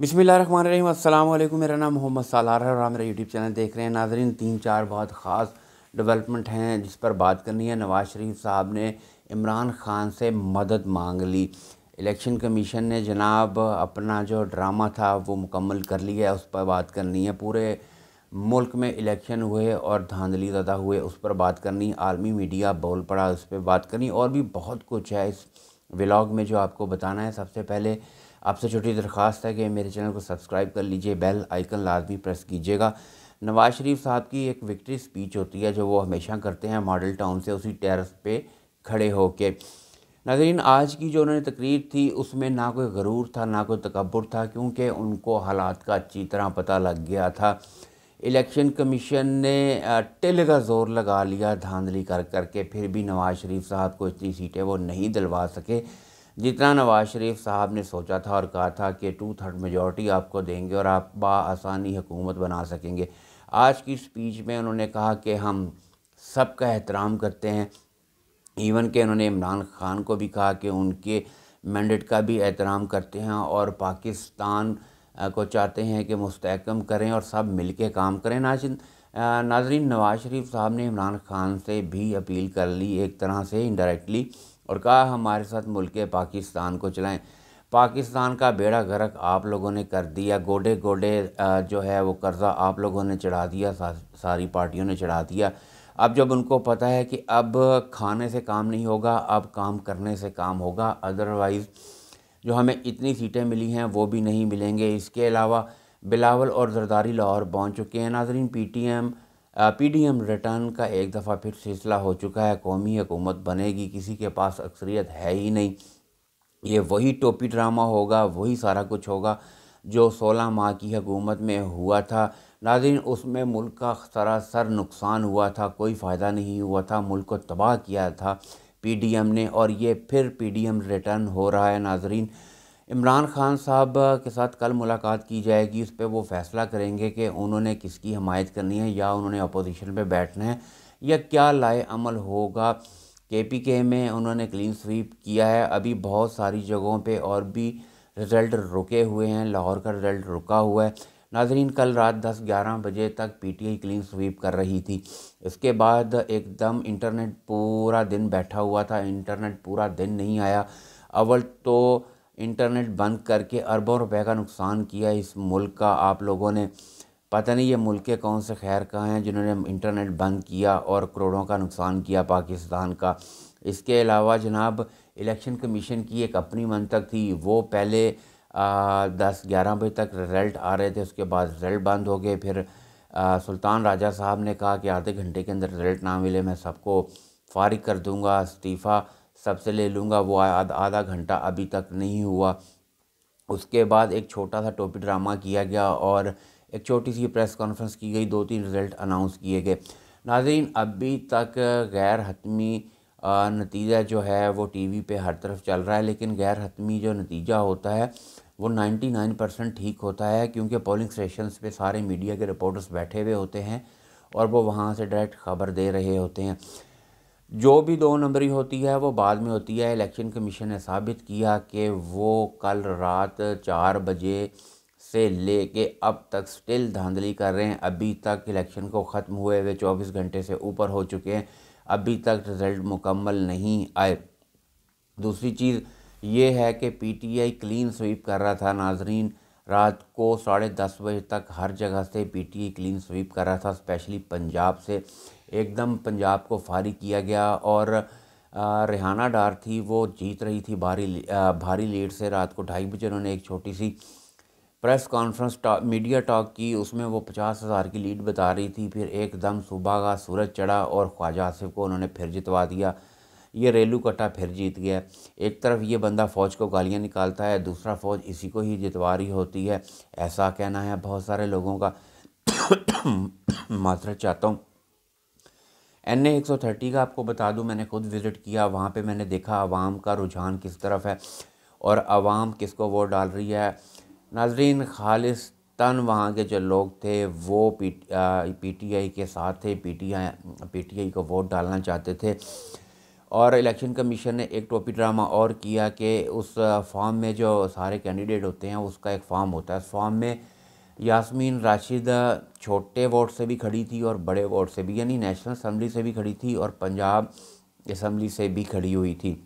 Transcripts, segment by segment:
बिस्मिल रही अल्लाम मेरा नाम मोहम्मद सालार है और आप मेरा यूट्यूब चैनल देख रहे हैं नाजरन तीन चार बहुत ख़ास डेवलपमेंट हैं जिस पर बात करनी है नवाज़ शरीफ साहब ने इमरान ख़ान से मदद मांग ली इलेक्शन कमीशन ने जनाब अपना जो ड्रामा था वो मुकम्मल कर लिया है उस पर बात करनी है पूरे मुल्क में इलेक्शन हुए और धांधली ज़्यादा हुए उस पर बात करनी आलमी मीडिया बोल पड़ा उस पर बात करनी और भी बहुत कुछ है इस व्लाग में जो आपको बताना है सबसे पहले आपसे छोटी दरख्वास्त है कि मेरे चैनल को सब्सक्राइब कर लीजिए बेल आइकन लाजमी प्रेस कीजिएगा नवाज़ शरीफ साहब की एक विक्ट्री स्पीच होती है जो वो हमेशा करते हैं मॉडल टाउन से उसी टेरस पे खड़े होके नाजरीन आज की जो उन्होंने तकरीर थी उसमें ना कोई गरूर था ना कोई तकबर था क्योंकि उनको हालात का अच्छी तरह पता लग गया था इलेक्शन कमीशन ने टिल का जोर लगा लिया धांधली कर करके फिर भी नवाज़ शरीफ साहब को इतनी सीटें वो नहीं दिलवा सके जितना नवाज शरीफ साहब ने सोचा था और कहा था कि टू थर्ड मेजॉरिटी आपको देंगे और आप बासानी हुकूमत बना सकेंगे आज की स्पीच में उन्होंने कहा कि हम सब का एहतराम करते हैं इवन के उन्होंने इमरान खान को भी कहा कि उनके मैंडेट का भी एहतराम करते हैं और पाकिस्तान को चाहते हैं कि मुस्तकम करें और सब मिल के काम करें नाजिन नाजरीन नवाज शरीफ साहब ने इमरान खान से भी अपील कर ली एक तरह से इनडायरेक्टली और कहा हमारे साथ मुल्क पाकिस्तान को चलाएं पाकिस्तान का बेड़ा गर्क आप लोगों ने कर दिया गोडे गोडे जो है वो कर्ज़ा आप लोगों ने चढ़ा दिया सारी पार्टियों ने चढ़ा दिया अब जब उनको पता है कि अब खाने से काम नहीं होगा अब काम करने से काम होगा अदरवाइज़ जो हमें इतनी सीटें मिली हैं वो भी नहीं मिलेंगे इसके अलावा बिलावल और जरदारी लाहौर पहुँच चुके हैं नाजरीन P T M P D M return का एक दफ़ा फिर सिलसिला हो चुका है कौमी हुकूमत बनेगी किसी के पास अक्सरियत है ही नहीं ये वही टोपी ड्रामा होगा वही सारा कुछ होगा जो 16 माह की हुकूमत में हुआ था नाजिन उसमें मुल्क का सरासर नुकसान हुआ था कोई फ़ायदा नहीं हुआ था मुल्क को तबाह किया था पीडीएम ने और ये फिर पीडीएम रिटर्न हो रहा है नाजरीन इमरान खान साहब के साथ कल मुलाकात की जाएगी उस पर वो फैसला करेंगे कि उन्होंने किसकी हमायत करनी है या उन्होंने अपोजिशन पर बैठना है या क्या लाए अमल होगा के पी के में उन्होंने क्लीन स्वीप किया है अभी बहुत सारी जगहों पर और भी रिज़ल्ट रुके हुए हैं लाहौर का रिज़ल्ट रुका हुआ है नाजरीन कल रात दस ग्यारह बजे तक P T I clean sweep कर रही थी इसके बाद एकदम इंटरनेट पूरा दिन बैठा हुआ था इंटरनेट पूरा दिन नहीं आया अव्वल तो इंटरनेट बंद करके अरबों रुपए का नुकसान किया इस मुल्क का आप लोगों ने पता नहीं ये मुल्क के कौन से खैर कहाँ हैं जिन्होंने इंटरनेट बंद किया और करोड़ों का नुकसान किया पाकिस्तान का इसके अलावा जनाब इलेक्शन कमीशन की एक अपनी मंतक थी वो पहले आ, दस ग्यारह बजे तक रिज़ल्ट आ रहे थे उसके बाद रिज़ल्ट बंद हो गए फिर आ, सुल्तान राजा साहब ने कहा कि आधे घंटे के अंदर रिज़ल्ट ना मिले मैं सबको फारिग कर दूंगा इस्तीफ़ा सबसे ले लूँगा वो आधा घंटा अभी तक नहीं हुआ उसके बाद एक छोटा सा टोपी ड्रामा किया गया और एक छोटी सी प्रेस कॉन्फ्रेंस की गई दो तीन रिज़ल्ट अनाउंस किए गए नाजरीन अभी तक गैर हतमी नतीजा जो है वो टीवी पे हर तरफ चल रहा है लेकिन गैर हतमी जो नतीजा होता है वो 99 परसेंट ठीक होता है क्योंकि पोलिंग स्टेशन पे सारे मीडिया के रिपोर्टर्स बैठे हुए होते हैं और वो वहाँ से डायरेक्ट खबर दे रहे होते हैं जो भी दो नंबरी होती है वो बाद में होती है इलेक्शन कमीशन ने साबित किया कि वो कल रात चार बजे से ले के अब तक स्टिल धांधली कर रहे हैं अभी तक इलेक्शन को ख़त्म हुए हुए चौबीस घंटे से ऊपर हो चुके हैं अभी तक रिज़ल्ट मुकम्मल नहीं आए दूसरी चीज़ ये है कि पीटीआई क्लीन स्वीप कर रहा था नाजरीन रात को साढ़े दस बजे तक हर जगह से पीटी क्लीन स्वीप कर रहा था स्पेशली पंजाब से एकदम पंजाब को फारी किया गया और रेहाना डार थी वो जीत रही थी भारी भारी लीड से रात को ढाई बजे उन्होंने एक छोटी सी press conference talk media talk की उसमें वो पचास हज़ार की लीड बता रही थी फिर एकदम सुबह का सूरज चढ़ा और ख्वाजा आसिफ को उन्होंने फिर जितवा दिया ये रेलू कट्टा फिर जीत गया एक तरफ ये बंदा फ़ौज को गालियाँ निकालता है दूसरा फ़ौज इसी को ही जितवा रही होती है ऐसा कहना है बहुत सारे लोगों का माजरत चाहता हूँ एन ए एक सौ थर्टी का आपको बता दूँ मैंने खुद विज़िट किया वहाँ पे मैंने देखा आवाम का रुझान किस तरफ है और आवाम किसको वोट डाल रही है नाजरीन खालिस तन वहाँ के जो लोग थे वो पी टी आई के साथ थे P P T I T I को वोट डालना चाहते थे और इलेक्शन कमीशन ने एक टोपी ड्रामा और किया कि उस फॉर्म में जो सारे कैंडिडेट होते हैं उसका एक फॉर्म होता है उस फॉर्म में यासमीन राशिद छोटे वोट से भी खड़ी थी और बड़े वोट से भी यानी नेशनल असम्बली से भी खड़ी थी और पंजाब असम्बली से भी खड़ी हुई थी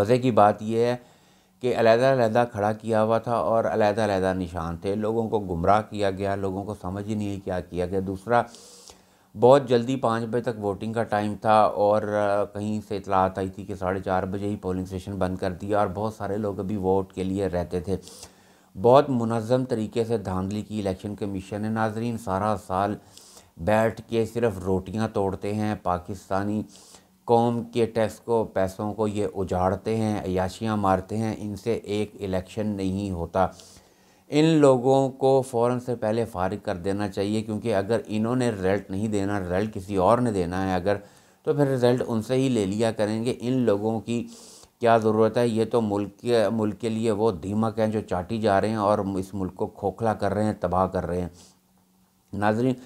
मज़े की बात यह है कि अलहदा खड़ा किया हुआ था और अलहदा निशान थे लोगों को गुमराह किया गया लोगों को समझ ही नहीं क्या किया गया दूसरा बहुत जल्दी पाँच बजे तक वोटिंग का टाइम था और कहीं से इतलाहत आई थी कि साढ़े चार बजे ही पोलिंग स्टेशन बंद कर दिया और बहुत सारे लोग अभी वोट के लिए रहते थे बहुत मुनज़म तरीके से धांधली की इलेक्शन कमीशन ने नाजरीन सारा साल बैठ के सिर्फ रोटियां तोड़ते हैं पाकिस्तानी कौम के टैक्स को पैसों को ये उजाड़ते हैं अयाशियाँ मारते हैं इनसे एक इलेक्शन नहीं होता इन लोगों को फ़ौर से पहले फ़ारिग कर देना चाहिए क्योंकि अगर इन्होंने रिज़ल्ट नहीं देना रिज़ल्ट किसी और ने देना है अगर तो फिर रिज़ल्ट उनसे ही ले लिया करेंगे इन लोगों की क्या ज़रूरत है ये तो मुल्क के मुल्क के लिए वो दीमक हैं जो चाटी जा रहे हैं और इस मुल्क को खोखला कर रहे हैं तबाह कर रहे हैं नाजरीन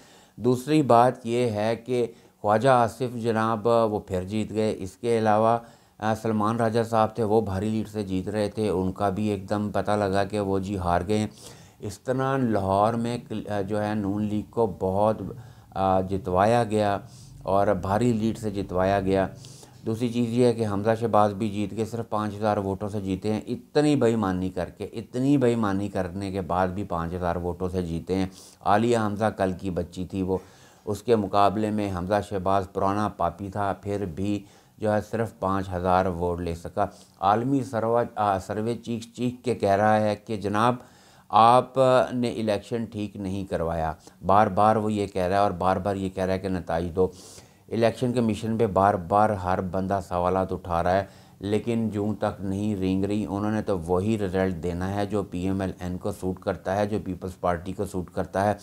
दूसरी बात ये है कि ख्वाजा आसिफ जनाब वो फिर जीत गए इसके अलावा सलमान राजा साहब थे वो भारी लीड से जीत रहे थे उनका भी एकदम पता लगा कि वो जी हार गए इस तरह लाहौर में जो है नून लीग को बहुत जितवाया गया और भारी लीड से जितवाया गया दूसरी चीज़ ये है कि हमजा शहबाज भी जीत के सिर्फ पाँच हज़ार वोटों से जीते हैं इतनी बेईमानी करके इतनी बेईमानी करने के बाद भी पाँच हज़ार वोटों से जीते हैं आलिया हमज़ा कल की बच्ची थी वो उसके मुकाबले में हमजा शहबाज पुराना पापी था फिर भी जो है सिर्फ पाँच हज़ार वोट ले सका आलमी सरवा सर्वे चीख चीख के कह रहा है कि जनाब आपने इलेक्शन ठीक नहीं करवाया बार बार वो ये कह रहा है और बार बार ये कह रहा है कि नतज दो इलेक्शन कमीशन पे बार बार हर बंदा सवाल उठा रहा है लेकिन जून तक नहीं रेंग रही उन्होंने तो वही रिज़ल्ट देना है जो पी एम एल एन को सूट करता है जो पीपल्स पार्टी को सूट करता है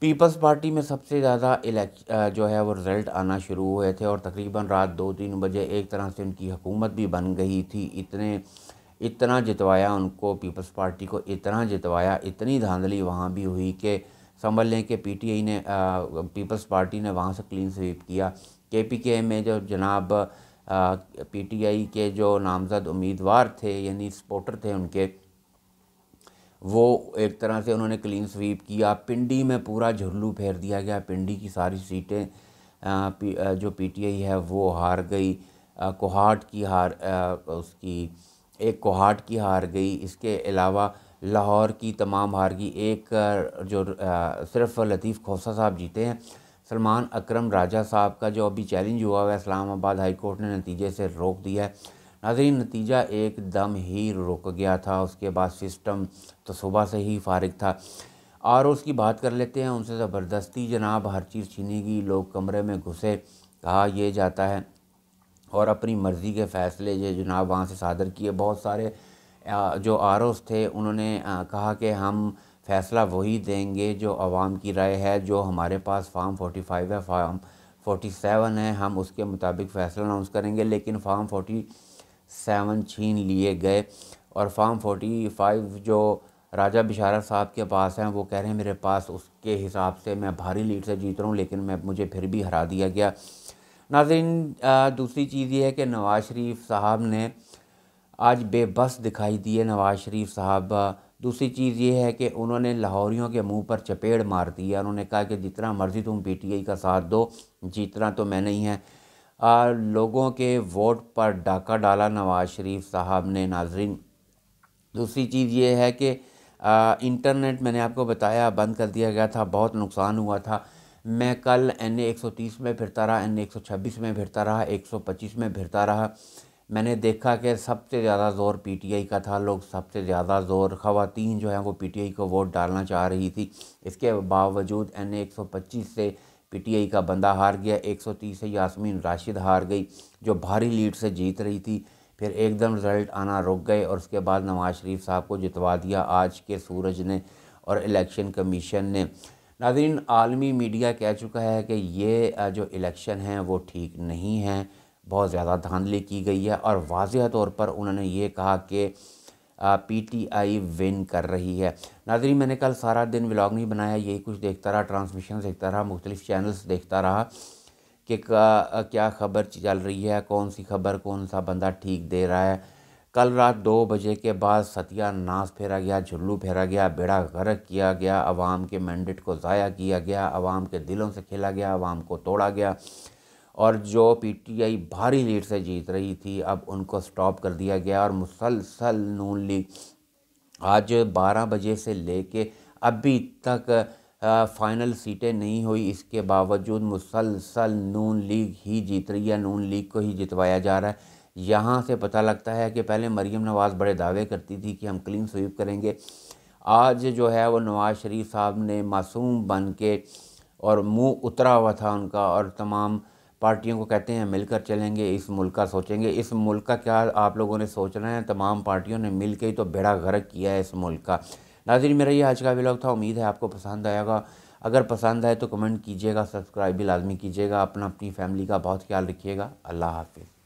पीपल्स पार्टी में सबसे ज़्यादा जो है वो रिज़ल्ट आना शुरू हुए थे और तकरीबन रात दो तीन बजे एक तरह से उनकी हुकूमत भी बन गई थी इतने इतना जितवाया उनको पीपल्स पार्टी को इतना जितवाया इतनी धांधली वहाँ भी हुई कि समझ लें कि पीटीआई ने पीपल्स पार्टी ने वहाँ से क्लीन स्वीप किया के पी के में जो जनाब पीटीआई के जो नामज़द उम्मीदवार थे यानी सपोर्टर थे उनके वो एक तरह से उन्होंने क्लीन स्वीप किया पिंडी में पूरा झुरलू फेर दिया गया पिंडी की सारी सीटें पी, जो पीटीआई है वो हार गई कोहाट की हार उसकी एक कोहाट की हार गई इसके अलावा लाहौर की तमाम हार गई एक जो सिर्फ लतीफ़ खोसा साहब जीते हैं सलमान अकरम राजा साहब का जो अभी चैलेंज हुआ हुआ है इस्लामाबाद हाई कोर्ट ने नतीजे से रोक दिया है नाजरीन नतीजा एकदम ही रुक गया था उसके बाद सिस्टम तो सुबह से ही फारग था आर ओस की बात कर लेते हैं उनसे ज़बरदस्ती जनाब हर चीज़ छीनी गई लोग कमरे में घुसे कहा यह जाता है और अपनी मर्ज़ी के फ़ैसले ये जनाब वहाँ से सादर किए बहुत सारे जो आर ओस थे उन्होंने कहा कि हम फ़ैसला वही देंगे जो आवाम की राय है जो हमारे पास फार्म फोटी फाइव है फार्म फोटी सेवन है हम उसके मुताबिक फ़ैसला अनाउंस करेंगे लेकिन फार्म फोर्टी सेवन छीन लिए गए और फॉर्म फोर्टी फाइव जो राजा बिशारा साहब के पास हैं वो कह रहे हैं मेरे पास उसके हिसाब से मैं भारी लीड से जीत रहा हूँ लेकिन मैं मुझे फिर भी हरा दिया गया नाजिन दूसरी चीज़ ये है कि नवाज़ शरीफ साहब ने आज बेबस दिखाई दिए नवाज़ शरीफ साहब दूसरी चीज़ ये है कि उन्होंने लाहौरियों के मुंह पर चपेड़ मार दी है उन्होंने कहा कि जितना मर्ज़ी तुम पीटीआई का साथ दो जीतना तो मैं नहीं है आ, लोगों के वोट पर डाका डाला नवाज़ शरीफ साहब ने नाजरीन दूसरी चीज़ ये है कि इंटरनेट मैंने आपको बताया बंद कर दिया गया था बहुत नुकसान हुआ था मैं कल एन ए एक सौ तीस में फिरता रहा एन ए एक सौ छब्बीस में फिरता रहा एक सौ पच्चीस में फिरता रहा मैंने देखा कि सबसे ज़्यादा ज़ोर पी टी आई का था लोग सबसे ज़्यादा ज़ोर ख़वातीन जो हैं वो पी टी आई को वोट डालना चाह रही थी इसके बावजूद एन ए एक सौ पच्चीस से पीटीआई का बंदा हार गया 130 से यासमीन राशिद हार गई जो भारी लीड से जीत रही थी फिर एकदम रिज़ल्ट आना रुक गए और उसके बाद नवाज शरीफ साहब को जितवा दिया आज के सूरज ने और इलेक्शन कमीशन ने नाजरीन आलमी मीडिया कह चुका है कि ये जो इलेक्शन हैं वो ठीक नहीं हैं बहुत ज़्यादा धांधली की गई है और वाजह तौर पर उन्होंने ये कहा कि पीटीआई विन कर रही है नाजरी मैंने कल सारा दिन व्लॉग नहीं बनाया यही कुछ देखता रहा ट्रांसमिशन देखता रहा मुख्तलिफ़ चैनल्स देखता रहा कि क्या खबर चल रही है कौन सी खबर कौन सा बंदा ठीक दे रहा है कल रात दो बजे के बाद सतिया नाश फेरा गया झुल्लू फेरा गया बेड़ा गर्क किया गया अवाम के मैंडेट को ज़ाया किया गया आवाम के दिलों से खेला गया आवाम को तोड़ा गया और जो पीटीआई भारी लीड से जीत रही थी अब उनको स्टॉप कर दिया गया और मुसलसल नून लीग आज 12 बजे से लेके अभी तक आ, फाइनल सीटें नहीं हुई इसके बावजूद मुसलसल नून लीग ही जीत रही है नून लीग को ही जितवाया जा रहा है यहाँ से पता लगता है कि पहले मरीम नवाज़ बड़े दावे करती थी कि हम क्लीन स्वीप करेंगे आज जो है वो नवाज़ शरीफ साहब ने मासूम बन के और मुँह उतरा हुआ था उनका और तमाम पार्टियों को कहते हैं मिलकर चलेंगे इस मुल्क का सोचेंगे इस मुल्क का क्या आप लोगों ने सोचना है तमाम पार्टियों ने मिल के ही तो बेड़ा गर्क किया है इस मुल्क का नाजिर मेरा ये आज का ब्लॉग था उम्मीद है आपको पसंद आएगा अगर पसंद आए तो कमेंट कीजिएगा सब्सक्राइब भी लाजमी कीजिएगा अपना अपनी फैमिली का बहुत ख्याल रखिएगा अल्लाह हाफिज़